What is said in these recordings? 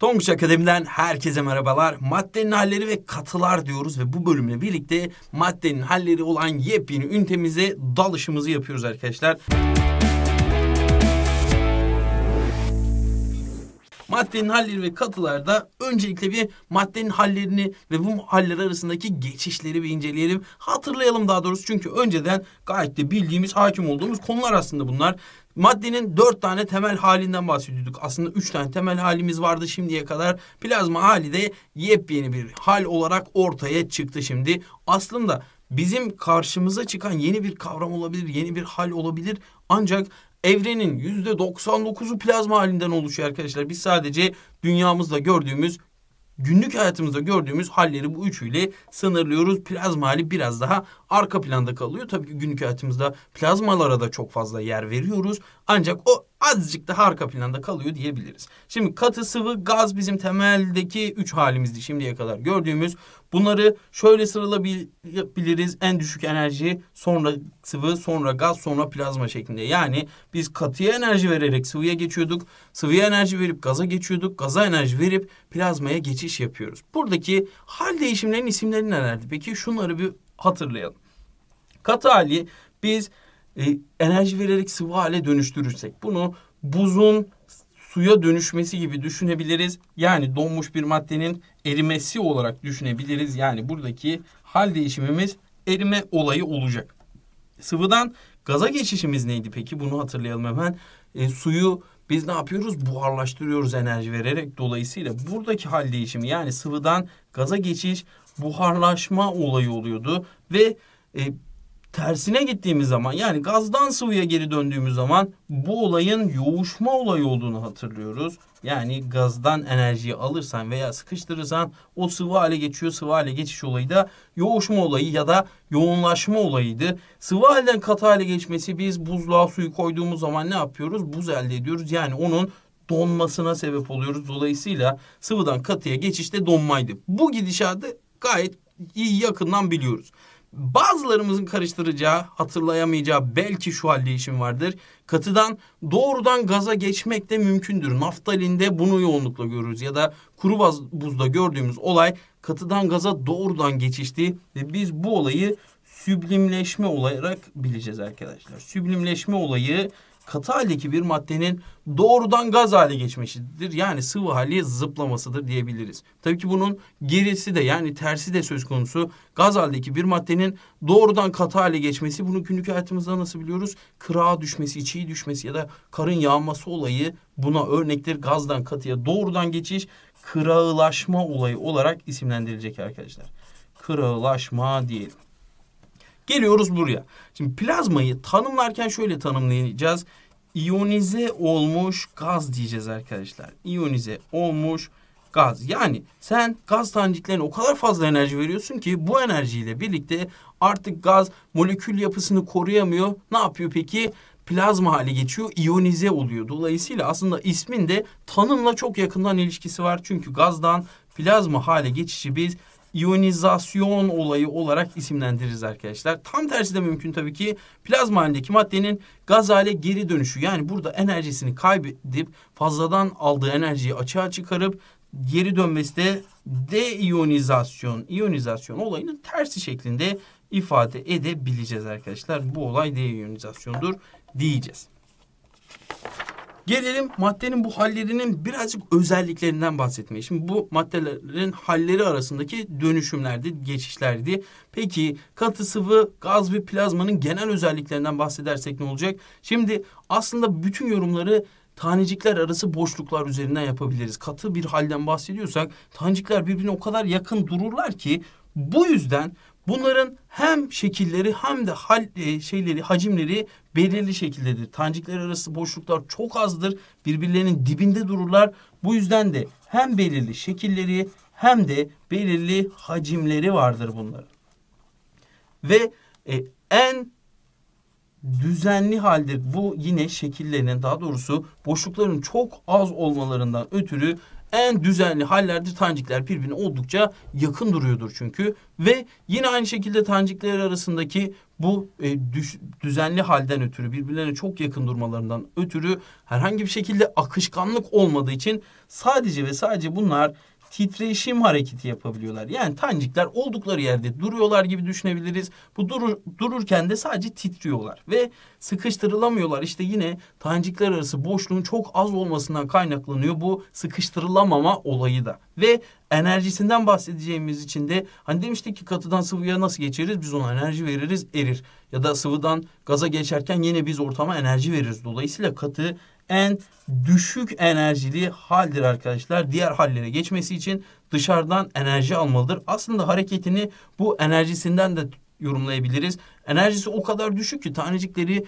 Tonguç Akademi'den herkese merhabalar. Maddenin halleri ve katılar diyoruz ve bu bölümle birlikte maddenin halleri olan yepyeni ünitemize dalışımızı yapıyoruz arkadaşlar. Müzik Maddenin halleri ve katılarda öncelikle bir maddenin hallerini ve bu haller arasındaki geçişleri bir inceleyelim. Hatırlayalım daha doğrusu çünkü önceden gayet de bildiğimiz, hakim olduğumuz konular aslında bunlar. Maddenin dört tane temel halinden bahsediyorduk. Aslında üç tane temel halimiz vardı şimdiye kadar. Plazma hali de yepyeni bir hal olarak ortaya çıktı şimdi. Aslında bizim karşımıza çıkan yeni bir kavram olabilir, yeni bir hal olabilir. Ancak Evrenin yüzde 99'u plazma halinden oluşuyor arkadaşlar. Biz sadece dünyamızda gördüğümüz günlük hayatımızda gördüğümüz halleri bu üçüyle sınırlıyoruz. Plazma hali biraz daha arka planda kalıyor. Tabii ki günlük hayatımızda plazmalara da çok fazla yer veriyoruz. Ancak o azıcık daha arka planda kalıyor diyebiliriz. Şimdi katı sıvı gaz bizim temeldeki üç halimizdi şimdiye kadar gördüğümüz. Bunları şöyle sıralayabiliriz. En düşük enerji, sonra sıvı, sonra gaz, sonra plazma şeklinde. Yani biz katıya enerji vererek sıvıya geçiyorduk. Sıvıya enerji verip gaza geçiyorduk. Gaza enerji verip plazmaya geçiş yapıyoruz. Buradaki hal değişimlerin isimleri nelerdi? Peki şunları bir hatırlayalım. Katı hali biz e, enerji vererek sıvı hale dönüştürürsek bunu buzun suya dönüşmesi gibi düşünebiliriz. Yani donmuş bir maddenin erimesi olarak düşünebiliriz. Yani buradaki hal değişimimiz erime olayı olacak. Sıvıdan gaza geçişimiz neydi peki? Bunu hatırlayalım hemen. E, suyu biz ne yapıyoruz? Buharlaştırıyoruz enerji vererek. Dolayısıyla buradaki hal değişimi yani sıvıdan gaza geçiş buharlaşma olayı oluyordu. Ve e, tersine gittiğimiz zaman yani gazdan sıvıya geri döndüğümüz zaman bu olayın yoğuşma olayı olduğunu hatırlıyoruz. Yani gazdan enerjiyi alırsan veya sıkıştırırsan o sıvı hale geçiyor. Sıvı hale geçiş olayı da yoğuşma olayı ya da yoğunlaşma olayıydı. Sıvı halden katı hale geçmesi biz buzluğa suyu koyduğumuz zaman ne yapıyoruz? Buz elde ediyoruz. Yani onun donmasına sebep oluyoruz. Dolayısıyla sıvıdan katıya geçişte donmaydı. Bu gidişatı gayet iyi yakından biliyoruz bazılarımızın karıştıracağı, hatırlayamayacağı belki şu hal işim vardır. Katıdan doğrudan gaza geçmek de mümkündür. Naftalinde bunu yoğunlukla görürüz ya da kuru buzda gördüğümüz olay katıdan gaza doğrudan geçişti ve biz bu olayı süblimleşme olarak bileceğiz arkadaşlar. Süblimleşme olayı katı haldeki bir maddenin doğrudan gaz hale geçmesidir. Yani sıvı hali zıplamasıdır diyebiliriz. Tabii ki bunun gerisi de yani tersi de söz konusu. Gaz haldeki bir maddenin doğrudan katı hale geçmesi bunu günlük hayatımızda nasıl biliyoruz? Kırağa düşmesi, çiğ düşmesi ya da karın yağması olayı buna örnektir. Gazdan katıya doğrudan geçiş kırağılaşma olayı olarak isimlendirilecek arkadaşlar. Kırağılaşma diyelim. Geliyoruz buraya. Şimdi plazmayı tanımlarken şöyle tanımlayacağız iyonize olmuş gaz diyeceğiz arkadaşlar. İyonize olmuş gaz. Yani sen gaz taneciklerine o kadar fazla enerji veriyorsun ki bu enerjiyle birlikte artık gaz molekül yapısını koruyamıyor. Ne yapıyor peki? Plazma hale geçiyor, iyonize oluyor. Dolayısıyla aslında ismin de tanımla çok yakından ilişkisi var. Çünkü gazdan plazma hale geçişi biz iyonizasyon olayı olarak isimlendiririz arkadaşlar. Tam tersi de mümkün tabii ki plazma halindeki maddenin gaz hale geri dönüşü. Yani burada enerjisini kaybedip fazladan aldığı enerjiyi açığa çıkarıp geri dönmesi de deiyonizasyon, iyonizasyon olayının tersi şeklinde ifade edebileceğiz arkadaşlar. Bu olay deiyonizasyondur diyeceğiz. Gelelim maddenin bu hallerinin birazcık özelliklerinden bahsetmeye. Şimdi bu maddelerin halleri arasındaki dönüşümlerdi, geçişlerdi. Peki katı sıvı, gaz ve plazmanın genel özelliklerinden bahsedersek ne olacak? Şimdi aslında bütün yorumları tanecikler arası boşluklar üzerinden yapabiliriz. Katı bir halden bahsediyorsak tanecikler birbirine o kadar yakın dururlar ki bu yüzden bunların hem şekilleri hem de hal e, şeyleri hacimleri belirli şekildedir. Tancıklar arası boşluklar çok azdır. Birbirlerinin dibinde dururlar. Bu yüzden de hem belirli şekilleri hem de belirli hacimleri vardır bunların. Ve e, en düzenli haldir. bu yine şekillerinin daha doğrusu boşlukların çok az olmalarından ötürü en düzenli hallerdir. Tanecikler birbirine oldukça yakın duruyordur çünkü. Ve yine aynı şekilde tanecikler arasındaki bu e, düş, düzenli halden ötürü birbirlerine çok yakın durmalarından ötürü herhangi bir şekilde akışkanlık olmadığı için sadece ve sadece bunlar titreşim hareketi yapabiliyorlar. Yani tancikler oldukları yerde duruyorlar gibi düşünebiliriz. Bu durur, dururken de sadece titriyorlar ve sıkıştırılamıyorlar. İşte yine tancikler arası boşluğun çok az olmasından kaynaklanıyor bu sıkıştırılamama olayı da. Ve enerjisinden bahsedeceğimiz için de hani demiştik ki katıdan sıvıya nasıl geçeriz? Biz ona enerji veririz erir. Ya da sıvıdan gaza geçerken yine biz ortama enerji veririz. Dolayısıyla katı en düşük enerjili haldir arkadaşlar. Diğer hallere geçmesi için dışarıdan enerji almalıdır. Aslında hareketini bu enerjisinden de yorumlayabiliriz. Enerjisi o kadar düşük ki tanecikleri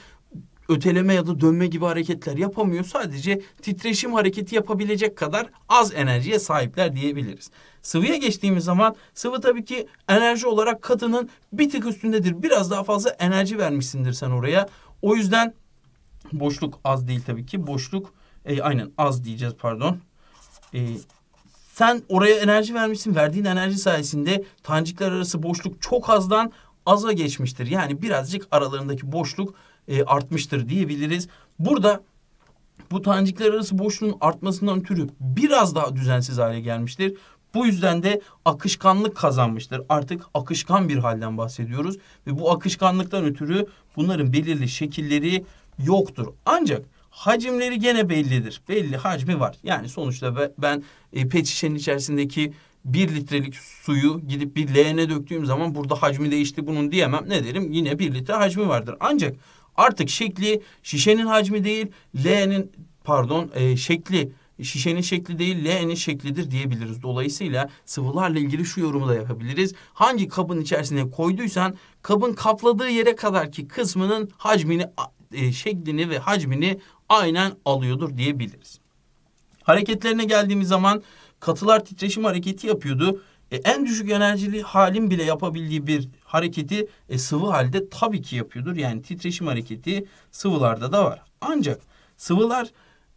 öteleme ya da dönme gibi hareketler yapamıyor. Sadece titreşim hareketi yapabilecek kadar az enerjiye sahipler diyebiliriz. Sıvıya geçtiğimiz zaman sıvı tabii ki enerji olarak katının bir tık üstündedir. Biraz daha fazla enerji vermişsindir sen oraya. O yüzden Boşluk az değil tabii ki. Boşluk e, aynen az diyeceğiz pardon. E, sen oraya enerji vermişsin. Verdiğin enerji sayesinde tanecikler arası boşluk çok azdan aza geçmiştir. Yani birazcık aralarındaki boşluk e, artmıştır diyebiliriz. Burada bu tanecikler arası boşluğun artmasından ötürü biraz daha düzensiz hale gelmiştir. Bu yüzden de akışkanlık kazanmıştır. Artık akışkan bir halden bahsediyoruz ve bu akışkanlıktan ötürü bunların belirli şekilleri yoktur. Ancak hacimleri gene bellidir. Belli hacmi var. Yani sonuçta ben e, pet şişenin içerisindeki bir litrelik suyu gidip bir leğene döktüğüm zaman burada hacmi değişti bunun diyemem. Ne derim? Yine bir litre hacmi vardır. Ancak artık şekli şişenin hacmi değil leğenin pardon e, şekli şişenin şekli değil leğenin şeklidir diyebiliriz. Dolayısıyla sıvılarla ilgili şu yorumu da yapabiliriz. Hangi kabın içerisine koyduysan kabın kapladığı yere kadar ki kısmının hacmini e, şeklini ve hacmini aynen alıyordur diyebiliriz. Hareketlerine geldiğimiz zaman katılar titreşim hareketi yapıyordu. E, en düşük enerjili halin bile yapabildiği bir hareketi e, sıvı halde tabii ki yapıyordur. Yani titreşim hareketi sıvılarda da var. Ancak sıvılar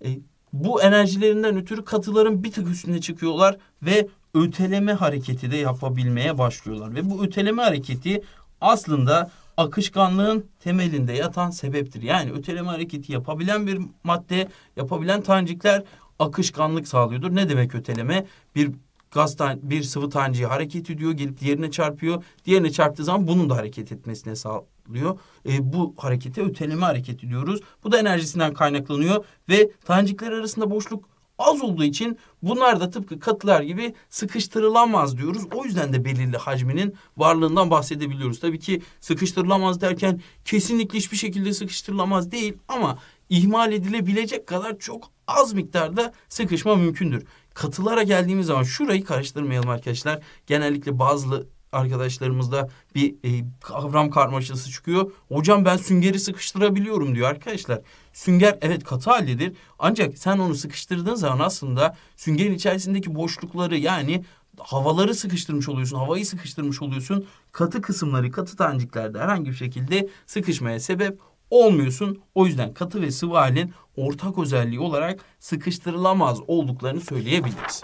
e, bu enerjilerinden ötürü katıların bir tık üstüne çıkıyorlar ve öteleme hareketi de yapabilmeye başlıyorlar. Ve bu öteleme hareketi aslında akışkanlığın temelinde yatan sebeptir. Yani öteleme hareketi yapabilen bir madde, yapabilen tanecikler akışkanlık sağlıyordur. Ne demek öteleme? Bir gaz bir sıvı taneciği hareket ediyor, gelip diğerine çarpıyor. Diğerine çarptığı zaman bunun da hareket etmesine sağlıyor. E, bu harekete öteleme hareketi diyoruz. Bu da enerjisinden kaynaklanıyor ve tanecikler arasında boşluk az olduğu için bunlar da tıpkı katılar gibi sıkıştırılamaz diyoruz. O yüzden de belirli hacminin varlığından bahsedebiliyoruz. Tabii ki sıkıştırılamaz derken kesinlikle hiçbir şekilde sıkıştırılamaz değil ama ihmal edilebilecek kadar çok az miktarda sıkışma mümkündür. Katılara geldiğimiz zaman şurayı karıştırmayalım arkadaşlar. Genellikle bazı arkadaşlarımızda bir e, kavram karmaşası çıkıyor. Hocam ben süngeri sıkıştırabiliyorum diyor arkadaşlar. Sünger evet katı haldedir ancak sen onu sıkıştırdığın zaman aslında süngerin içerisindeki boşlukları yani havaları sıkıştırmış oluyorsun, havayı sıkıştırmış oluyorsun. Katı kısımları, katı taneciklerde herhangi bir şekilde sıkışmaya sebep olmuyorsun. O yüzden katı ve sıvı halin ortak özelliği olarak sıkıştırılamaz olduklarını söyleyebiliriz.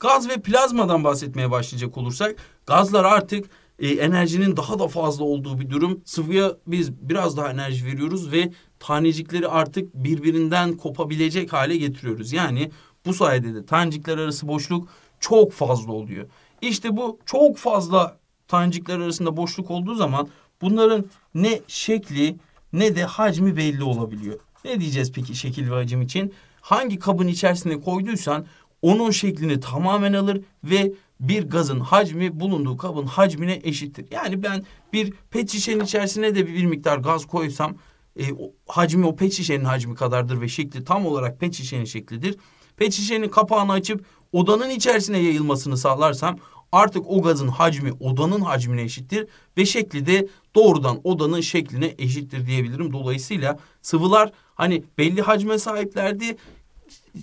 Gaz ve plazmadan bahsetmeye başlayacak olursak gazlar artık e, enerjinin daha da fazla olduğu bir durum. Sıvıya biz biraz daha enerji veriyoruz ve tanecikleri artık birbirinden kopabilecek hale getiriyoruz. Yani bu sayede de tanecikler arası boşluk çok fazla oluyor. İşte bu çok fazla tanecikler arasında boşluk olduğu zaman bunların ne şekli ne de hacmi belli olabiliyor. Ne diyeceğiz peki şekil ve hacim için? Hangi kabın içerisine koyduysan onun şeklini tamamen alır ve bir gazın hacmi bulunduğu kabın hacmine eşittir. Yani ben bir pet şişenin içerisine de bir miktar gaz koysam e, o, hacmi o pet şişenin hacmi kadardır ve şekli tam olarak pet şişenin şeklidir. Pet şişenin kapağını açıp odanın içerisine yayılmasını sağlarsam artık o gazın hacmi odanın hacmine eşittir ve şekli de doğrudan odanın şekline eşittir diyebilirim. Dolayısıyla sıvılar hani belli hacme sahiplerdi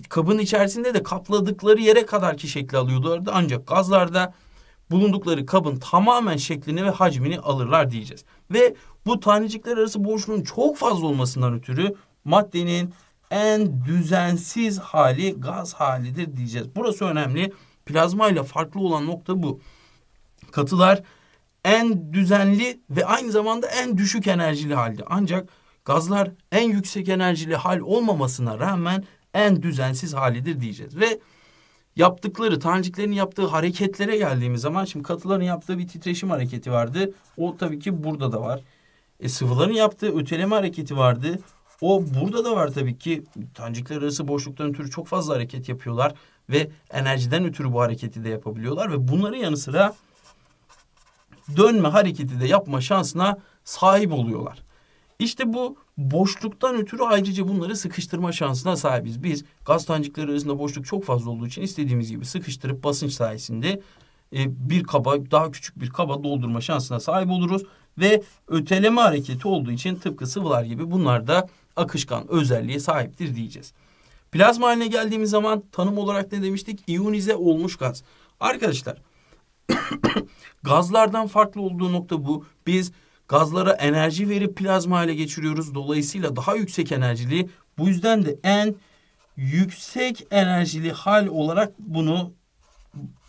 kabın içerisinde de kapladıkları yere kadar ki şekli alıyorlardı. Ancak gazlarda bulundukları kabın tamamen şeklini ve hacmini alırlar diyeceğiz. Ve bu tanecikler arası boşluğun çok fazla olmasından ötürü maddenin en düzensiz hali gaz halidir diyeceğiz. Burası önemli. Plazma ile farklı olan nokta bu. Katılar en düzenli ve aynı zamanda en düşük enerjili halde. Ancak gazlar en yüksek enerjili hal olmamasına rağmen en düzensiz halidir diyeceğiz. Ve yaptıkları, taneciklerin yaptığı hareketlere geldiğimiz zaman şimdi katıların yaptığı bir titreşim hareketi vardı. O tabii ki burada da var. E, sıvıların yaptığı öteleme hareketi vardı. O burada da var tabii ki. Tanecikler arası boşluktan ötürü çok fazla hareket yapıyorlar ve enerjiden ötürü bu hareketi de yapabiliyorlar ve bunların yanı sıra dönme hareketi de yapma şansına sahip oluyorlar. İşte bu boşluktan ötürü ayrıca bunları sıkıştırma şansına sahibiz. Biz gaz tancıkları arasında boşluk çok fazla olduğu için istediğimiz gibi sıkıştırıp basınç sayesinde e, bir kaba daha küçük bir kaba doldurma şansına sahip oluruz. Ve öteleme hareketi olduğu için tıpkı sıvılar gibi bunlar da akışkan özelliğe sahiptir diyeceğiz. Plazma haline geldiğimiz zaman tanım olarak ne demiştik? İyonize olmuş gaz. Arkadaşlar gazlardan farklı olduğu nokta bu. Biz Gazlara enerji verip plazma hale geçiriyoruz. Dolayısıyla daha yüksek enerjili. Bu yüzden de en yüksek enerjili hal olarak bunu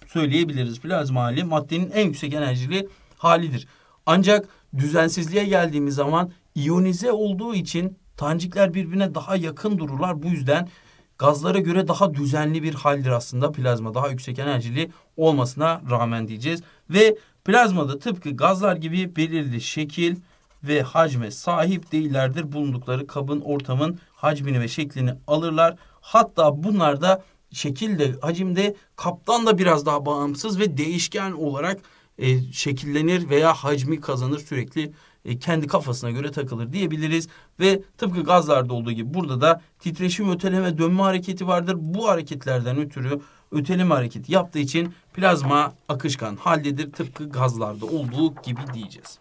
söyleyebiliriz. Plazma hali maddenin en yüksek enerjili halidir. Ancak düzensizliğe geldiğimiz zaman iyonize olduğu için tancikler birbirine daha yakın dururlar. Bu yüzden gazlara göre daha düzenli bir haldir aslında plazma. Daha yüksek enerjili olmasına rağmen diyeceğiz. Ve Plazma da tıpkı gazlar gibi belirli şekil ve hacme sahip değillerdir. Bulundukları kabın ortamın hacmini ve şeklini alırlar. Hatta bunlar da şekilde, hacimde kaptan da biraz daha bağımsız ve değişken olarak e, şekillenir veya hacmi kazanır sürekli e, kendi kafasına göre takılır diyebiliriz. Ve tıpkı gazlarda olduğu gibi burada da titreşim, öteleme, dönme hareketi vardır. Bu hareketlerden ötürü öteleme hareket yaptığı için plazma akışkan haldedir. Tıpkı gazlarda olduğu gibi diyeceğiz.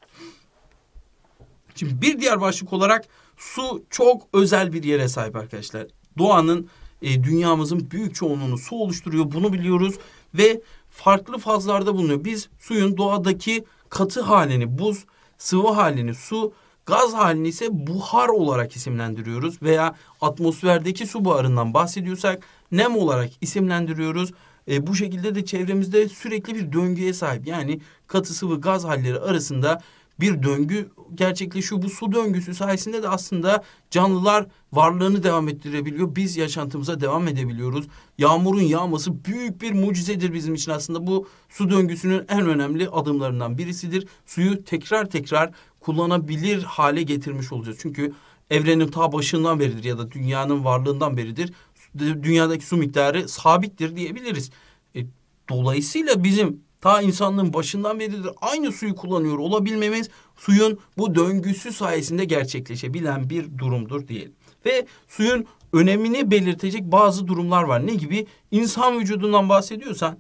Şimdi bir diğer başlık olarak su çok özel bir yere sahip arkadaşlar. Doğanın, e, dünyamızın büyük çoğunluğunu su oluşturuyor. Bunu biliyoruz ve farklı fazlarda bulunuyor. Biz suyun doğadaki katı halini, buz, sıvı halini, su Gaz halini ise buhar olarak isimlendiriyoruz veya atmosferdeki su buharından bahsediyorsak nem olarak isimlendiriyoruz. E, bu şekilde de çevremizde sürekli bir döngüye sahip. Yani katı sıvı gaz halleri arasında bir döngü gerçekleşiyor. Bu su döngüsü sayesinde de aslında canlılar varlığını devam ettirebiliyor. Biz yaşantımıza devam edebiliyoruz. Yağmurun yağması büyük bir mucizedir bizim için aslında. Bu su döngüsünün en önemli adımlarından birisidir. Suyu tekrar tekrar kullanabilir hale getirmiş olacağız. Çünkü evrenin ta başından beridir ya da dünyanın varlığından beridir. Dünyadaki su miktarı sabittir diyebiliriz. E, dolayısıyla bizim Ta insanlığın başından beridir aynı suyu kullanıyor olabilmemiz suyun bu döngüsü sayesinde gerçekleşebilen bir durumdur diyelim. Ve suyun önemini belirtecek bazı durumlar var. Ne gibi? İnsan vücudundan bahsediyorsan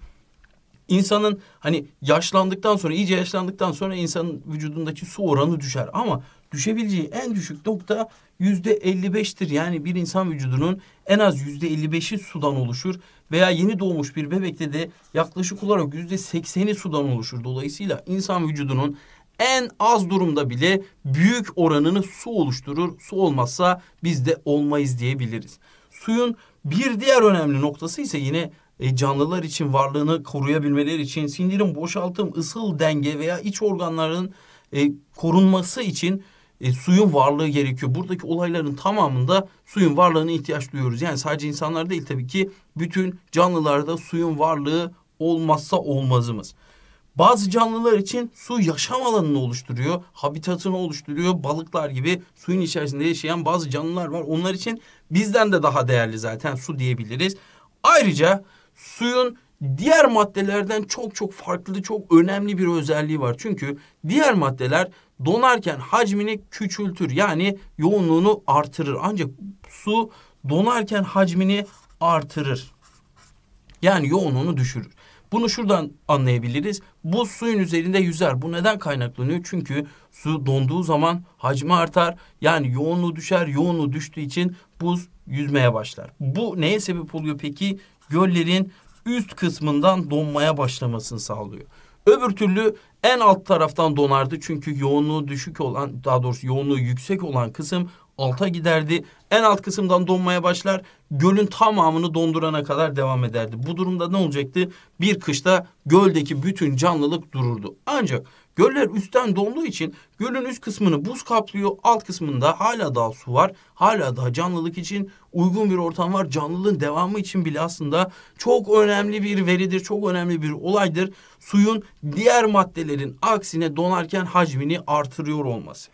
insanın hani yaşlandıktan sonra iyice yaşlandıktan sonra insanın vücudundaki su oranı düşer ama düşebileceği en düşük nokta yüzde 55'tir. Yani bir insan vücudunun en az yüzde 55'i sudan oluşur veya yeni doğmuş bir bebekte de yaklaşık olarak yüzde 80'i sudan oluşur. Dolayısıyla insan vücudunun en az durumda bile büyük oranını su oluşturur. Su olmazsa biz de olmayız diyebiliriz. Suyun bir diğer önemli noktası ise yine e, canlılar için varlığını koruyabilmeleri için sindirim, boşaltım, ısıl denge veya iç organların e, korunması için e, suyun varlığı gerekiyor. Buradaki olayların tamamında suyun varlığına ihtiyaç duyuyoruz. Yani sadece insanlar değil tabii ki bütün canlılarda suyun varlığı olmazsa olmazımız. Bazı canlılar için su yaşam alanını oluşturuyor, habitatını oluşturuyor. Balıklar gibi suyun içerisinde yaşayan bazı canlılar var. Onlar için bizden de daha değerli zaten su diyebiliriz. Ayrıca suyun diğer maddelerden çok çok farklı, çok önemli bir özelliği var. Çünkü diğer maddeler donarken hacmini küçültür. Yani yoğunluğunu artırır. Ancak su donarken hacmini artırır. Yani yoğunluğunu düşürür. Bunu şuradan anlayabiliriz. Bu suyun üzerinde yüzer. Bu neden kaynaklanıyor? Çünkü su donduğu zaman hacmi artar. Yani yoğunluğu düşer. Yoğunluğu düştüğü için buz yüzmeye başlar. Bu neye sebep oluyor peki? Göllerin üst kısmından donmaya başlamasını sağlıyor. Öbür türlü en alt taraftan donardı çünkü yoğunluğu düşük olan daha doğrusu yoğunluğu yüksek olan kısım alta giderdi. En alt kısımdan donmaya başlar. Gölün tamamını dondurana kadar devam ederdi. Bu durumda ne olacaktı? Bir kışta göldeki bütün canlılık dururdu. Ancak Göller üstten donduğu için gölün üst kısmını buz kaplıyor. Alt kısmında hala daha su var. Hala daha canlılık için uygun bir ortam var. Canlılığın devamı için bile aslında çok önemli bir veridir. Çok önemli bir olaydır. Suyun diğer maddelerin aksine donarken hacmini artırıyor olması.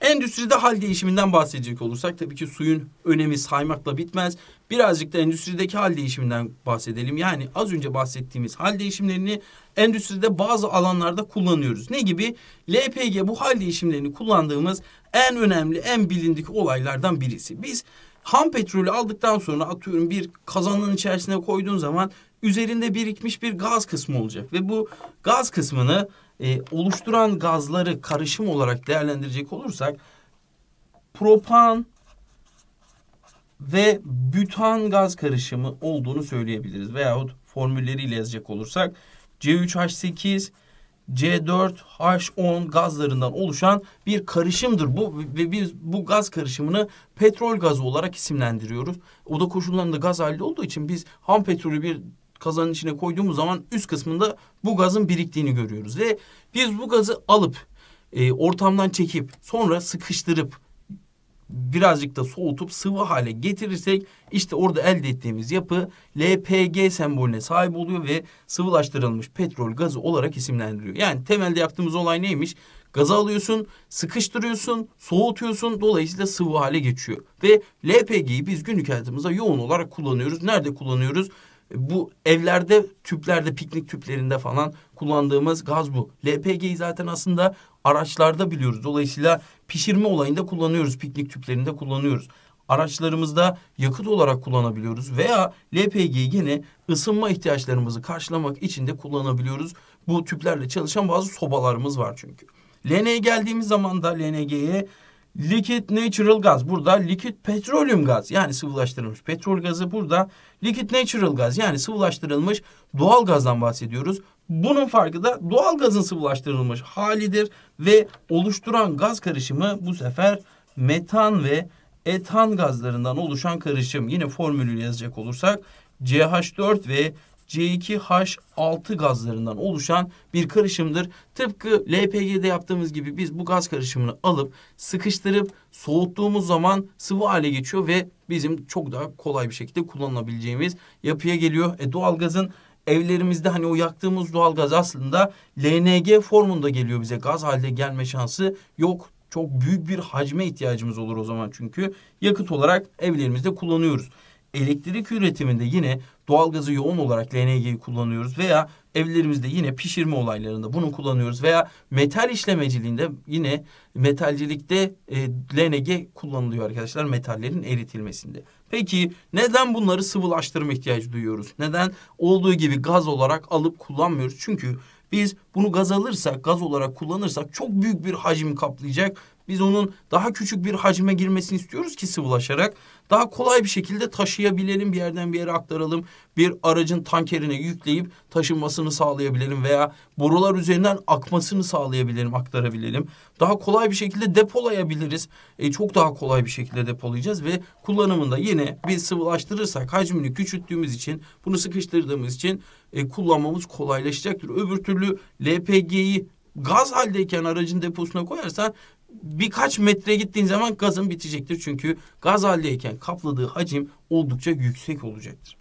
Endüstride hal değişiminden bahsedecek olursak tabii ki suyun önemi saymakla bitmez birazcık da endüstrideki hal değişiminden bahsedelim. Yani az önce bahsettiğimiz hal değişimlerini endüstride bazı alanlarda kullanıyoruz. Ne gibi? LPG bu hal değişimlerini kullandığımız en önemli, en bilindik olaylardan birisi. Biz ham petrolü aldıktan sonra atıyorum bir kazanın içerisine koyduğun zaman üzerinde birikmiş bir gaz kısmı olacak ve bu gaz kısmını e, oluşturan gazları karışım olarak değerlendirecek olursak propan, ve bütan gaz karışımı olduğunu söyleyebiliriz. Veyahut formülleriyle yazacak olursak C3H8, C4H10 gazlarından oluşan bir karışımdır bu ve biz bu gaz karışımını petrol gazı olarak isimlendiriyoruz. Oda koşullarında gaz halinde olduğu için biz ham petrolü bir kazanın içine koyduğumuz zaman üst kısmında bu gazın biriktiğini görüyoruz ve biz bu gazı alıp e, ortamdan çekip sonra sıkıştırıp birazcık da soğutup sıvı hale getirirsek işte orada elde ettiğimiz yapı LPG sembolüne sahip oluyor ve sıvılaştırılmış petrol gazı olarak isimlendiriliyor. Yani temelde yaptığımız olay neymiş? Gazı alıyorsun, sıkıştırıyorsun, soğutuyorsun dolayısıyla sıvı hale geçiyor. Ve LPG'yi biz günlük hayatımızda yoğun olarak kullanıyoruz. Nerede kullanıyoruz? bu evlerde tüplerde piknik tüplerinde falan kullandığımız gaz bu. LPG'yi zaten aslında araçlarda biliyoruz. Dolayısıyla pişirme olayında kullanıyoruz. Piknik tüplerinde kullanıyoruz. Araçlarımızda yakıt olarak kullanabiliyoruz veya LPG'yi gene ısınma ihtiyaçlarımızı karşılamak için de kullanabiliyoruz. Bu tüplerle çalışan bazı sobalarımız var çünkü. LNG'ye geldiğimiz zaman da LNG'ye Liquid natural gaz burada liquid petroleum gaz yani sıvılaştırılmış petrol gazı burada liquid natural gaz yani sıvılaştırılmış doğal gazdan bahsediyoruz. Bunun farkı da doğal gazın sıvılaştırılmış halidir ve oluşturan gaz karışımı bu sefer metan ve etan gazlarından oluşan karışım. Yine formülü yazacak olursak CH4 ve C2H6 gazlarından oluşan bir karışımdır. Tıpkı LPG'de yaptığımız gibi biz bu gaz karışımını alıp sıkıştırıp soğuttuğumuz zaman sıvı hale geçiyor ve bizim çok daha kolay bir şekilde kullanılabileceğimiz yapıya geliyor. E, doğalgazın gazın evlerimizde hani o yaktığımız doğalgaz aslında LNG formunda geliyor bize. Gaz halde gelme şansı yok. Çok büyük bir hacme ihtiyacımız olur o zaman çünkü yakıt olarak evlerimizde kullanıyoruz. Elektrik üretiminde yine doğalgazı yoğun olarak LNG'yi kullanıyoruz veya evlerimizde yine pişirme olaylarında bunu kullanıyoruz veya metal işlemeciliğinde yine metalcilikte e, LNG kullanılıyor arkadaşlar metallerin eritilmesinde. Peki neden bunları sıvılaştırma ihtiyacı duyuyoruz? Neden olduğu gibi gaz olarak alıp kullanmıyoruz? Çünkü biz bunu gaz alırsak, gaz olarak kullanırsak çok büyük bir hacim kaplayacak biz onun daha küçük bir hacme girmesini istiyoruz ki sıvılaşarak daha kolay bir şekilde taşıyabilelim, bir yerden bir yere aktaralım. Bir aracın tankerine yükleyip taşınmasını sağlayabilelim veya borular üzerinden akmasını sağlayabilelim, aktarabilelim. Daha kolay bir şekilde depolayabiliriz. E, çok daha kolay bir şekilde depolayacağız ve kullanımında yine biz sıvılaştırırsak hacmini küçülttüğümüz için, bunu sıkıştırdığımız için e, kullanmamız kolaylaşacaktır. Öbür türlü LPG'yi gaz haldeyken aracın deposuna koyarsan birkaç metre gittiğin zaman gazın bitecektir. Çünkü gaz haldeyken kapladığı hacim oldukça yüksek olacaktır.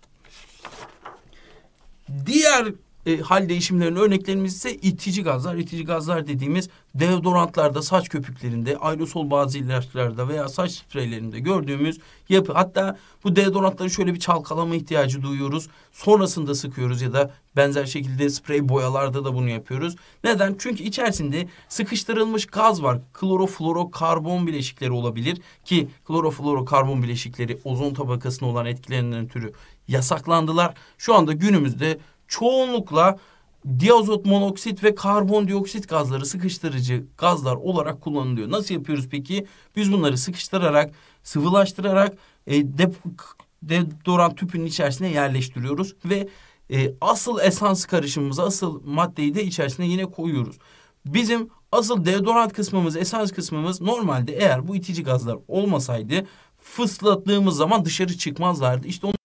Diğer e, hal değişimlerinin örneklerimiz ise itici gazlar. İtici gazlar dediğimiz deodorantlarda, saç köpüklerinde, aerosol bazı ilaçlarda veya saç spreylerinde gördüğümüz yapı. Hatta bu deodorantları şöyle bir çalkalama ihtiyacı duyuyoruz. Sonrasında sıkıyoruz ya da benzer şekilde sprey boyalarda da bunu yapıyoruz. Neden? Çünkü içerisinde sıkıştırılmış gaz var. Kloroflorokarbon bileşikleri olabilir ki kloroflorokarbon bileşikleri ozon tabakasına olan etkilerinden türü yasaklandılar. Şu anda günümüzde çoğunlukla diazot monoksit ve karbondioksit gazları sıkıştırıcı gazlar olarak kullanılıyor. Nasıl yapıyoruz peki? Biz bunları sıkıştırarak, sıvılaştırarak e, dep deodorant tüpünün içerisine yerleştiriyoruz ve e, asıl esans karışımımızı, asıl maddeyi de içerisine yine koyuyoruz. Bizim asıl deodorant kısmımız, esans kısmımız normalde eğer bu itici gazlar olmasaydı fısladığımız zaman dışarı çıkmazlardı. İşte onu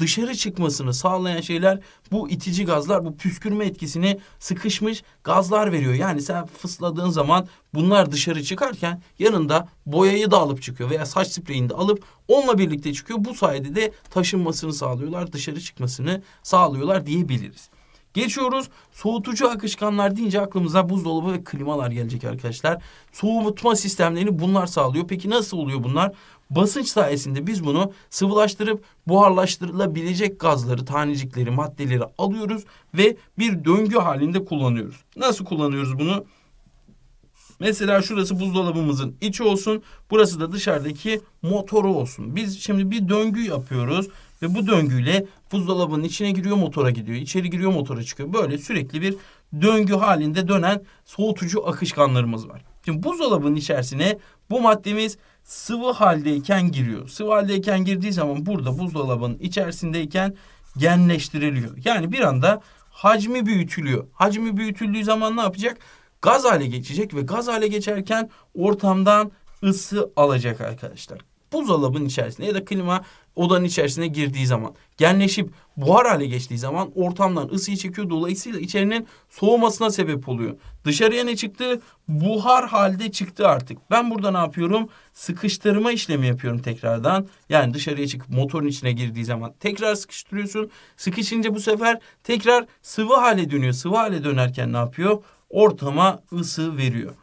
dışarı çıkmasını sağlayan şeyler bu itici gazlar, bu püskürme etkisini sıkışmış gazlar veriyor. Yani sen fısladığın zaman bunlar dışarı çıkarken yanında boyayı da alıp çıkıyor veya saç spreyini de alıp onunla birlikte çıkıyor. Bu sayede de taşınmasını sağlıyorlar, dışarı çıkmasını sağlıyorlar diyebiliriz. Geçiyoruz. Soğutucu akışkanlar deyince aklımıza buzdolabı ve klimalar gelecek arkadaşlar. Soğutma sistemlerini bunlar sağlıyor. Peki nasıl oluyor bunlar? Basınç sayesinde biz bunu sıvılaştırıp buharlaştırılabilecek gazları, tanecikleri, maddeleri alıyoruz ve bir döngü halinde kullanıyoruz. Nasıl kullanıyoruz bunu? Mesela şurası buzdolabımızın içi olsun. Burası da dışarıdaki motoru olsun. Biz şimdi bir döngü yapıyoruz ve bu döngüyle buzdolabının içine giriyor motora gidiyor. içeri giriyor motora çıkıyor. Böyle sürekli bir döngü halinde dönen soğutucu akışkanlarımız var. Şimdi buzdolabının içerisine bu maddemiz sıvı haldeyken giriyor. Sıvı haldeyken girdiği zaman burada buzdolabının içerisindeyken genleştiriliyor. Yani bir anda hacmi büyütülüyor. Hacmi büyütüldüğü zaman ne yapacak? Gaz hale geçecek ve gaz hale geçerken ortamdan ısı alacak arkadaşlar buzdolabın içerisinde ya da klima odanın içerisine girdiği zaman genleşip buhar hale geçtiği zaman ortamdan ısıyı çekiyor. Dolayısıyla içerinin soğumasına sebep oluyor. Dışarıya ne çıktı? Buhar halde çıktı artık. Ben burada ne yapıyorum? Sıkıştırma işlemi yapıyorum tekrardan. Yani dışarıya çıkıp motorun içine girdiği zaman tekrar sıkıştırıyorsun. Sıkışınca bu sefer tekrar sıvı hale dönüyor. Sıvı hale dönerken ne yapıyor? Ortama ısı veriyor.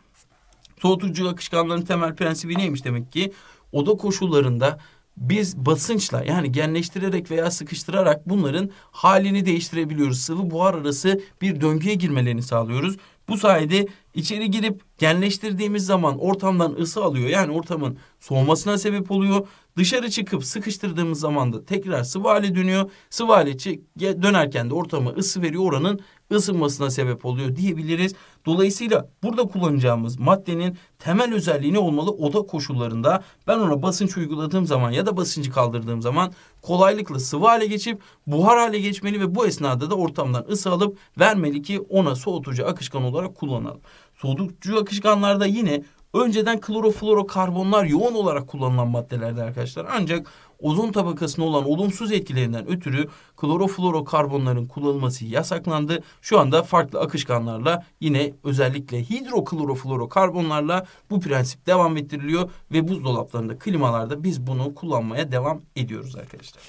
Soğutucu akışkanların temel prensibi neymiş demek ki? oda koşullarında biz basınçla yani genleştirerek veya sıkıştırarak bunların halini değiştirebiliyoruz. Sıvı buhar arası bir döngüye girmelerini sağlıyoruz. Bu sayede içeri girip genleştirdiğimiz zaman ortamdan ısı alıyor. Yani ortamın soğumasına sebep oluyor. Dışarı çıkıp sıkıştırdığımız zaman da tekrar sıvı hale dönüyor. Sıvı hale dönerken de ortama ısı veriyor. Oranın ısınmasına sebep oluyor diyebiliriz. Dolayısıyla burada kullanacağımız maddenin temel özelliğini olmalı oda koşullarında. Ben ona basınç uyguladığım zaman ya da basıncı kaldırdığım zaman kolaylıkla sıvı hale geçip buhar hale geçmeli ve bu esnada da ortamdan ısı alıp vermeli ki ona soğutucu akışkan olarak kullanalım. Soğutucu akışkanlarda yine Önceden kloroflorokarbonlar yoğun olarak kullanılan maddelerdi arkadaşlar. Ancak ozon tabakasına olan olumsuz etkilerinden ötürü kloroflorokarbonların kullanılması yasaklandı. Şu anda farklı akışkanlarla yine özellikle hidrokloroflorokarbonlarla bu prensip devam ettiriliyor ve buzdolaplarında, klimalarda biz bunu kullanmaya devam ediyoruz arkadaşlar.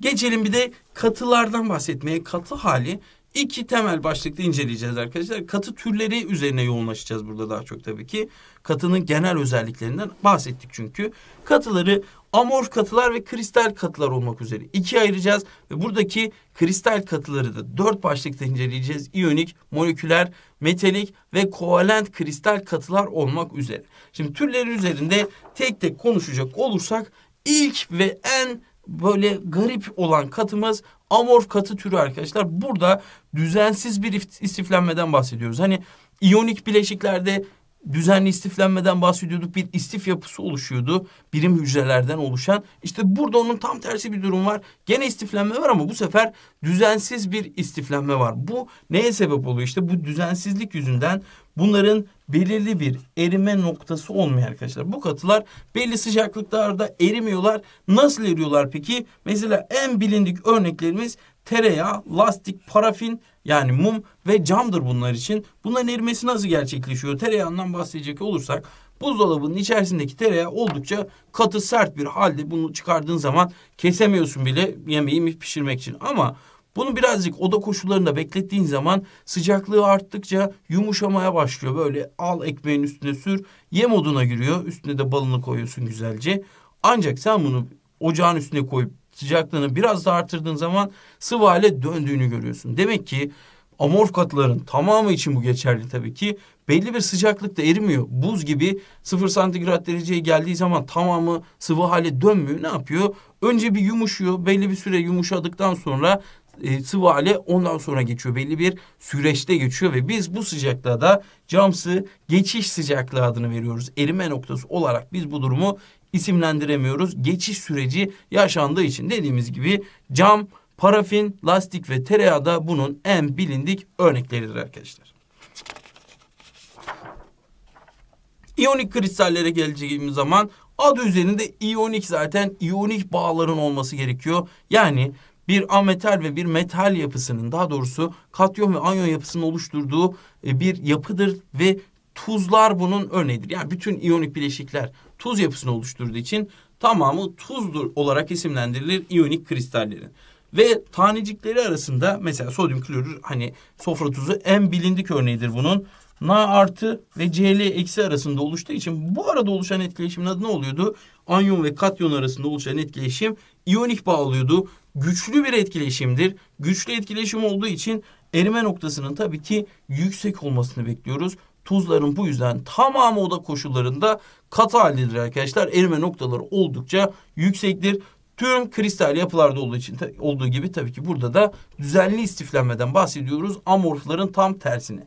Geçelim bir de katılardan bahsetmeye. Katı hali iki temel başlıkta inceleyeceğiz arkadaşlar. Katı türleri üzerine yoğunlaşacağız burada daha çok tabii ki. Katının genel özelliklerinden bahsettik çünkü. Katıları amorf katılar ve kristal katılar olmak üzere ikiye ayıracağız. Ve buradaki kristal katıları da dört başlıkta inceleyeceğiz. İyonik, moleküler, metalik ve kovalent kristal katılar olmak üzere. Şimdi türleri üzerinde tek tek konuşacak olursak ilk ve en böyle garip olan katımız amorf katı türü arkadaşlar. Burada düzensiz bir istiflenmeden bahsediyoruz. Hani iyonik bileşiklerde düzenli istiflenmeden bahsediyorduk. Bir istif yapısı oluşuyordu. Birim hücrelerden oluşan. İşte burada onun tam tersi bir durum var. Gene istiflenme var ama bu sefer düzensiz bir istiflenme var. Bu neye sebep oluyor? İşte bu düzensizlik yüzünden bunların belirli bir erime noktası olmuyor arkadaşlar. Bu katılar belli sıcaklıklarda erimiyorlar. Nasıl eriyorlar peki? Mesela en bilindik örneklerimiz tereyağı, lastik, parafin yani mum ve camdır bunlar için. Bunların erimesi nasıl gerçekleşiyor? Tereyağından bahsedecek olursak buzdolabının içerisindeki tereyağı oldukça katı sert bir halde bunu çıkardığın zaman kesemiyorsun bile yemeği mi pişirmek için. Ama bunu birazcık oda koşullarında beklettiğin zaman sıcaklığı arttıkça yumuşamaya başlıyor. Böyle al ekmeğin üstüne sür, yem oduna giriyor. Üstüne de balını koyuyorsun güzelce. Ancak sen bunu ocağın üstüne koyup sıcaklığını biraz daha artırdığın zaman sıvı hale döndüğünü görüyorsun. Demek ki amorf katların tamamı için bu geçerli tabii ki. Belli bir sıcaklıkta erimiyor. Buz gibi sıfır santigrat dereceye geldiği zaman tamamı sıvı hale dönmüyor. Ne yapıyor? Önce bir yumuşuyor. Belli bir süre yumuşadıktan sonra e, sıvı hale ondan sonra geçiyor. Belli bir süreçte geçiyor ve biz bu sıcaklığa da camsı geçiş sıcaklığı adını veriyoruz. Erime noktası olarak biz bu durumu isimlendiremiyoruz. Geçiş süreci yaşandığı için dediğimiz gibi cam, parafin, lastik ve tereyağı da bunun en bilindik örnekleridir arkadaşlar. İyonik kristallere geleceğimiz zaman adı üzerinde iyonik zaten iyonik bağların olması gerekiyor. Yani bir ametal ve bir metal yapısının daha doğrusu katyon ve anyon yapısının oluşturduğu e, bir yapıdır ve tuzlar bunun örneğidir. Yani bütün iyonik bileşikler tuz yapısını oluşturduğu için tamamı tuzdur olarak isimlendirilir iyonik kristallerin. Ve tanecikleri arasında mesela sodyum klorür hani sofra tuzu en bilindik örneğidir bunun. Na artı ve Cl eksi arasında oluştuğu için bu arada oluşan etkileşimin adı ne oluyordu? Anyon ve katyon arasında oluşan etkileşim iyonik bağ oluyordu. Güçlü bir etkileşimdir. Güçlü etkileşim olduğu için erime noktasının tabii ki yüksek olmasını bekliyoruz. Tuzların bu yüzden tamamı oda koşullarında katı haldedir arkadaşlar. Erime noktaları oldukça yüksektir. Tüm kristal yapılarda olduğu için olduğu gibi tabii ki burada da düzenli istiflenmeden bahsediyoruz. Amorfların tam tersini.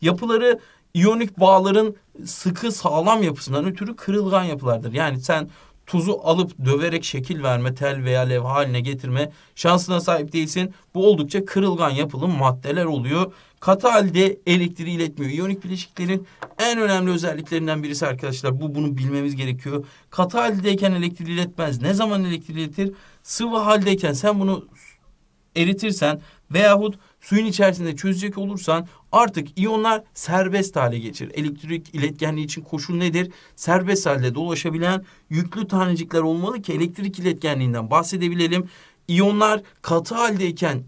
Yapıları iyonik bağların sıkı sağlam yapısından ötürü kırılgan yapılardır. Yani sen tuzu alıp döverek şekil verme, tel veya levha haline getirme şansına sahip değilsin. Bu oldukça kırılgan yapılı maddeler oluyor katı halde elektriği iletmiyor. İyonik bileşiklerin en önemli özelliklerinden birisi arkadaşlar. Bu bunu bilmemiz gerekiyor. Katı haldeyken elektriği iletmez. Ne zaman elektriği iletir? Sıvı haldeyken sen bunu eritirsen veyahut suyun içerisinde çözecek olursan artık iyonlar serbest hale geçir. Elektrik iletkenliği için koşul nedir? Serbest halde dolaşabilen yüklü tanecikler olmalı ki elektrik iletkenliğinden bahsedebilelim. İyonlar katı haldeyken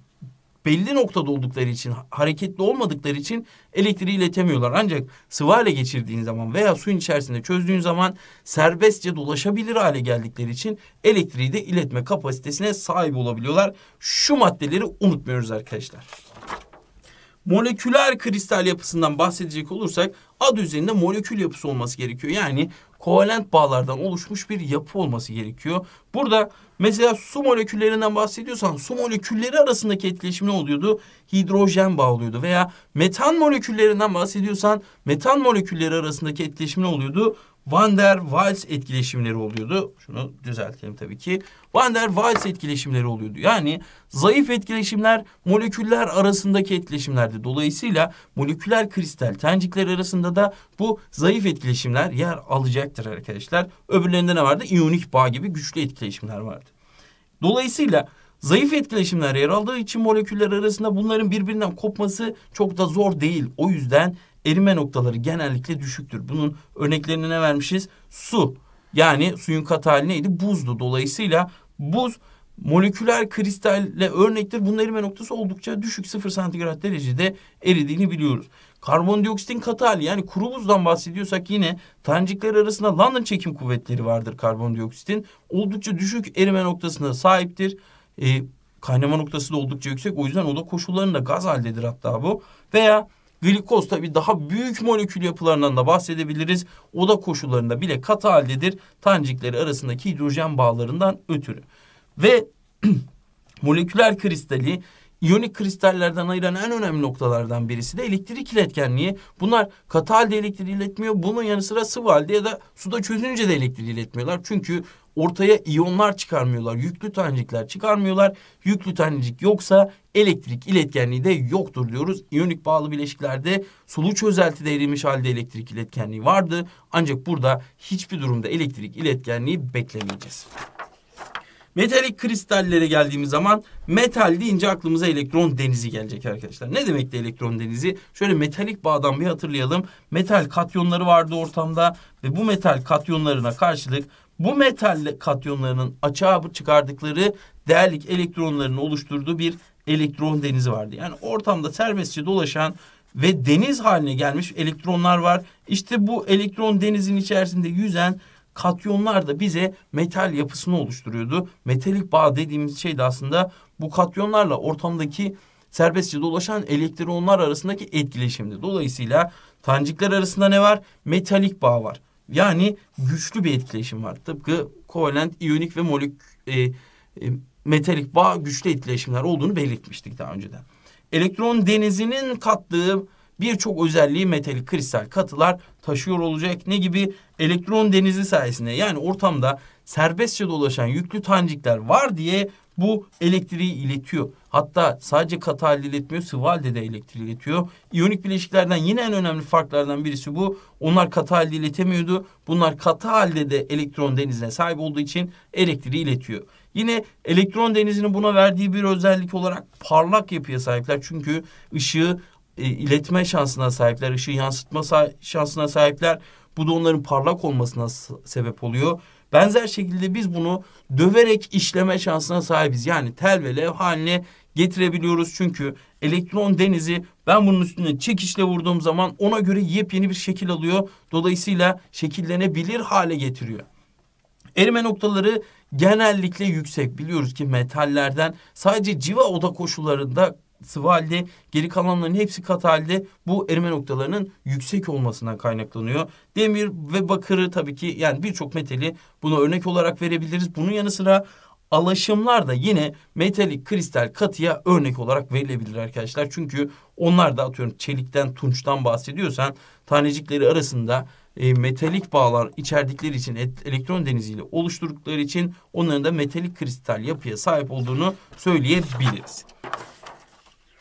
belli noktada oldukları için, hareketli olmadıkları için elektriği iletemiyorlar. Ancak sıvı hale geçirdiğin zaman veya suyun içerisinde çözdüğün zaman serbestçe dolaşabilir hale geldikleri için elektriği de iletme kapasitesine sahip olabiliyorlar. Şu maddeleri unutmuyoruz arkadaşlar. Moleküler kristal yapısından bahsedecek olursak adı üzerinde molekül yapısı olması gerekiyor. Yani kovalent bağlardan oluşmuş bir yapı olması gerekiyor. Burada mesela su moleküllerinden bahsediyorsan su molekülleri arasındaki etkileşim ne oluyordu? Hidrojen bağlıyordu veya metan moleküllerinden bahsediyorsan metan molekülleri arasındaki etkileşim ne oluyordu? Van der Waals etkileşimleri oluyordu. Şunu düzeltelim tabii ki. Van der Waals etkileşimleri oluyordu. Yani zayıf etkileşimler moleküller arasındaki etkileşimlerdi. Dolayısıyla moleküler kristal tencikler arasında da bu zayıf etkileşimler yer alacaktır arkadaşlar. Öbürlerinde ne vardı? İyonik bağ gibi güçlü etkileşimler vardı. Dolayısıyla Zayıf etkileşimler yer aldığı için moleküller arasında bunların birbirinden kopması çok da zor değil. O yüzden erime noktaları genellikle düşüktür. Bunun örneklerini ne vermişiz? Su. Yani suyun kat hali neydi? Buzdu. Dolayısıyla buz moleküler kristalle örnektir. Bunun erime noktası oldukça düşük 0 santigrat derecede eridiğini biliyoruz. Karbondioksitin katı hali yani kuru buzdan bahsediyorsak yine tanecikler arasında London çekim kuvvetleri vardır karbondioksitin. Oldukça düşük erime noktasına sahiptir. E, kaynama noktası da oldukça yüksek. O yüzden oda koşullarında gaz haldedir hatta bu. Veya Glikoz tabi daha büyük molekül yapılarından da bahsedebiliriz. Oda koşullarında bile katı haldedir. Tanecikleri arasındaki hidrojen bağlarından ötürü. Ve moleküler kristali iyonik kristallerden ayıran en önemli noktalardan birisi de elektrik iletkenliği. Bunlar katı halde elektriği iletmiyor. Bunun yanı sıra sıvı halde ya da suda çözünce de elektriği iletmiyorlar. Çünkü ortaya iyonlar çıkarmıyorlar. Yüklü tanecikler çıkarmıyorlar. Yüklü tanecik yoksa elektrik iletkenliği de yoktur diyoruz. İyonik bağlı bileşiklerde sulu çözeltide erimiş halde elektrik iletkenliği vardı. Ancak burada hiçbir durumda elektrik iletkenliği beklemeyeceğiz. Metalik kristallere geldiğimiz zaman metal deyince aklımıza elektron denizi gelecek arkadaşlar. Ne demekti elektron denizi? Şöyle metalik bağdan bir hatırlayalım. Metal katyonları vardı ortamda ve bu metal katyonlarına karşılık bu metal katyonlarının açığa çıkardıkları değerlik elektronlarının oluşturduğu bir elektron denizi vardı. Yani ortamda serbestçe dolaşan ve deniz haline gelmiş elektronlar var. İşte bu elektron denizin içerisinde yüzen katyonlar da bize metal yapısını oluşturuyordu. Metalik bağ dediğimiz şey de aslında bu katyonlarla ortamdaki serbestçe dolaşan elektronlar arasındaki etkileşimdi. Dolayısıyla tancikler arasında ne var? Metalik bağ var. Yani güçlü bir etkileşim var. Tıpkı kovalent, iyonik ve molük e, e, metalik bağ güçlü etkileşimler olduğunu belirtmiştik daha önceden. Elektron denizinin kattığı birçok özelliği metalik kristal katılar taşıyor olacak. Ne gibi? Elektron denizi sayesinde yani ortamda serbestçe dolaşan yüklü tanecikler var diye bu elektriği iletiyor. Hatta sadece katı halde iletmiyor, sıvı halde de elektrik iletiyor. İyonik bileşiklerden yine en önemli farklardan birisi bu. Onlar katı halde iletemiyordu. Bunlar katı halde de elektron denizine sahip olduğu için elektriği iletiyor. Yine elektron denizinin buna verdiği bir özellik olarak parlak yapıya sahipler. Çünkü ışığı e, iletme şansına sahipler, ışığı yansıtma sa şansına sahipler. Bu da onların parlak olmasına sebep oluyor. Benzer şekilde biz bunu döverek işleme şansına sahibiz. Yani tel ve levh haline getirebiliyoruz. Çünkü elektron denizi ben bunun üstüne çekişle vurduğum zaman ona göre yepyeni bir şekil alıyor. Dolayısıyla şekillenebilir hale getiriyor. Erime noktaları genellikle yüksek. Biliyoruz ki metallerden sadece civa oda koşullarında sıvı halde geri kalanların hepsi katı halde bu erime noktalarının yüksek olmasından kaynaklanıyor. Demir ve bakırı tabii ki yani birçok metali buna örnek olarak verebiliriz. Bunun yanı sıra alaşımlar da yine metalik kristal katıya örnek olarak verilebilir arkadaşlar. Çünkü onlar da atıyorum çelikten, tunçtan bahsediyorsan tanecikleri arasında e, metalik bağlar içerdikleri için et, elektron deniziyle oluşturdukları için onların da metalik kristal yapıya sahip olduğunu söyleyebiliriz.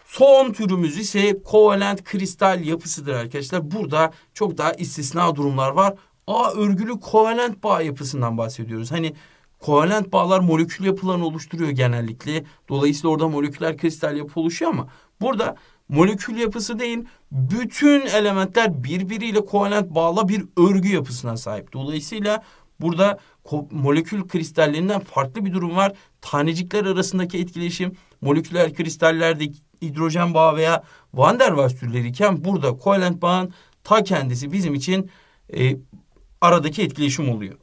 Son türümüz ise kovalent kristal yapısıdır arkadaşlar. Burada çok daha istisna durumlar var. A örgülü kovalent bağ yapısından bahsediyoruz. Hani Kovalent bağlar molekül yapılarını oluşturuyor genellikle. Dolayısıyla orada moleküler kristal yapı oluşuyor ama burada molekül yapısı değil, bütün elementler birbiriyle kovalent bağla bir örgü yapısına sahip. Dolayısıyla burada molekül kristallerinden farklı bir durum var. Tanecikler arasındaki etkileşim moleküler kristallerde hidrojen bağı veya van der Waals türleri iken burada kovalent bağın ta kendisi bizim için e, aradaki etkileşim oluyor.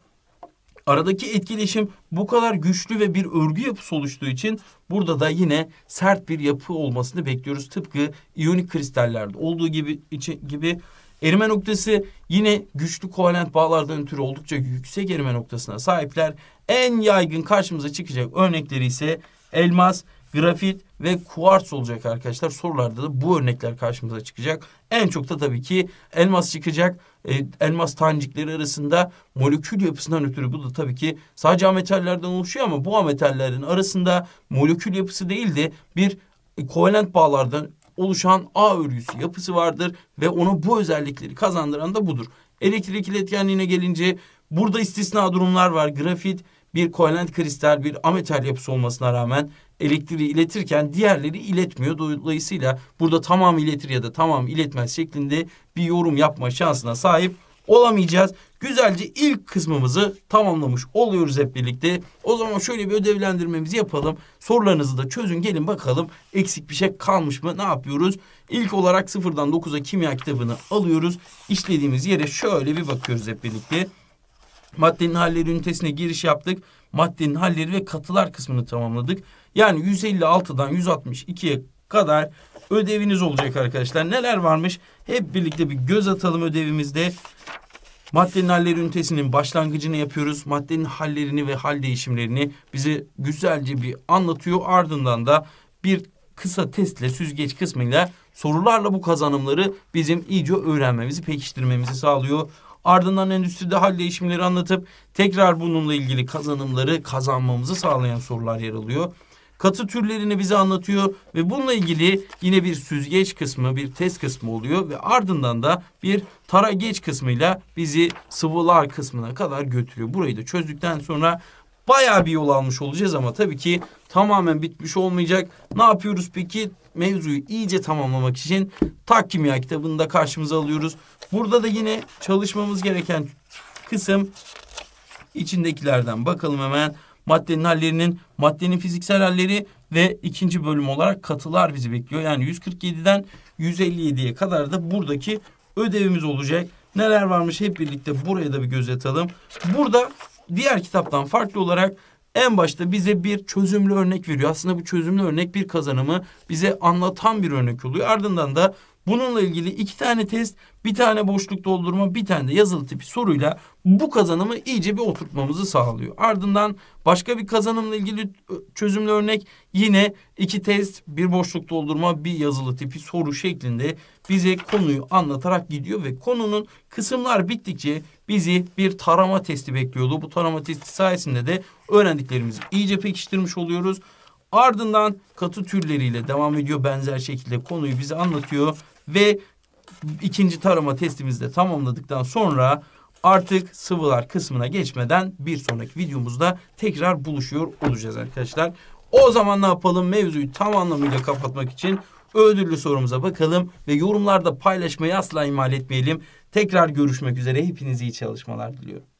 Aradaki etkileşim bu kadar güçlü ve bir örgü yapısı oluştuğu için burada da yine sert bir yapı olmasını bekliyoruz. Tıpkı iyonik kristallerde olduğu gibi içi, gibi erime noktası yine güçlü kovalent bağlardan ötürü oldukça yüksek erime noktasına sahipler. En yaygın karşımıza çıkacak örnekleri ise elmas, grafit ve kuarts olacak arkadaşlar. Sorularda da bu örnekler karşımıza çıkacak. En çok da tabii ki elmas çıkacak. E, elmas tanecikleri arasında molekül yapısından ötürü bu da tabii ki sadece ametallerden oluşuyor ama bu ametallerin arasında molekül yapısı değil de bir kovalent bağlardan oluşan A örgüsü yapısı vardır ve ona bu özellikleri kazandıran da budur. Elektrik iletkenliğine gelince burada istisna durumlar var. Grafit bir kovalent kristal, bir ametal yapısı olmasına rağmen elektriği iletirken diğerleri iletmiyor. Dolayısıyla burada tamam iletir ya da tamam iletmez şeklinde bir yorum yapma şansına sahip olamayacağız. Güzelce ilk kısmımızı tamamlamış oluyoruz hep birlikte. O zaman şöyle bir ödevlendirmemizi yapalım. Sorularınızı da çözün gelin bakalım eksik bir şey kalmış mı ne yapıyoruz? İlk olarak sıfırdan dokuza kimya kitabını alıyoruz. İşlediğimiz yere şöyle bir bakıyoruz hep birlikte. Maddenin halleri ünitesine giriş yaptık. Maddenin halleri ve katılar kısmını tamamladık. Yani 156'dan 162'ye kadar ödeviniz olacak arkadaşlar. Neler varmış? Hep birlikte bir göz atalım ödevimizde. Maddenin halleri ünitesinin başlangıcını yapıyoruz. Maddenin hallerini ve hal değişimlerini bize güzelce bir anlatıyor. Ardından da bir kısa testle süzgeç kısmıyla sorularla bu kazanımları bizim iyice öğrenmemizi, pekiştirmemizi sağlıyor. Ardından endüstride hal değişimleri anlatıp tekrar bununla ilgili kazanımları kazanmamızı sağlayan sorular yer alıyor. Katı türlerini bize anlatıyor ve bununla ilgili yine bir süzgeç kısmı, bir test kısmı oluyor ve ardından da bir tara geç kısmıyla bizi sıvılar kısmına kadar götürüyor. Burayı da çözdükten sonra bayağı bir yol almış olacağız ama tabii ki tamamen bitmiş olmayacak. Ne yapıyoruz peki? mevzuyu iyice tamamlamak için tak kimya kitabını da karşımıza alıyoruz. Burada da yine çalışmamız gereken kısım içindekilerden bakalım hemen. Maddenin hallerinin, maddenin fiziksel halleri ve ikinci bölüm olarak katılar bizi bekliyor. Yani 147'den 157'ye kadar da buradaki ödevimiz olacak. Neler varmış hep birlikte buraya da bir göz atalım. Burada diğer kitaptan farklı olarak en başta bize bir çözümlü örnek veriyor. Aslında bu çözümlü örnek bir kazanımı bize anlatan bir örnek oluyor. Ardından da Bununla ilgili iki tane test, bir tane boşluk doldurma, bir tane de yazılı tipi soruyla bu kazanımı iyice bir oturtmamızı sağlıyor. Ardından başka bir kazanımla ilgili çözümlü örnek yine iki test, bir boşluk doldurma, bir yazılı tipi soru şeklinde bize konuyu anlatarak gidiyor ve konunun kısımlar bittikçe bizi bir tarama testi bekliyordu. Bu tarama testi sayesinde de öğrendiklerimizi iyice pekiştirmiş oluyoruz. Ardından katı türleriyle devam ediyor benzer şekilde konuyu bize anlatıyor ve ikinci tarama testimizi de tamamladıktan sonra artık sıvılar kısmına geçmeden bir sonraki videomuzda tekrar buluşuyor olacağız arkadaşlar. O zaman ne yapalım? Mevzuyu tam anlamıyla kapatmak için ödüllü sorumuza bakalım ve yorumlarda paylaşmayı asla imal etmeyelim. Tekrar görüşmek üzere. Hepinize iyi çalışmalar diliyorum.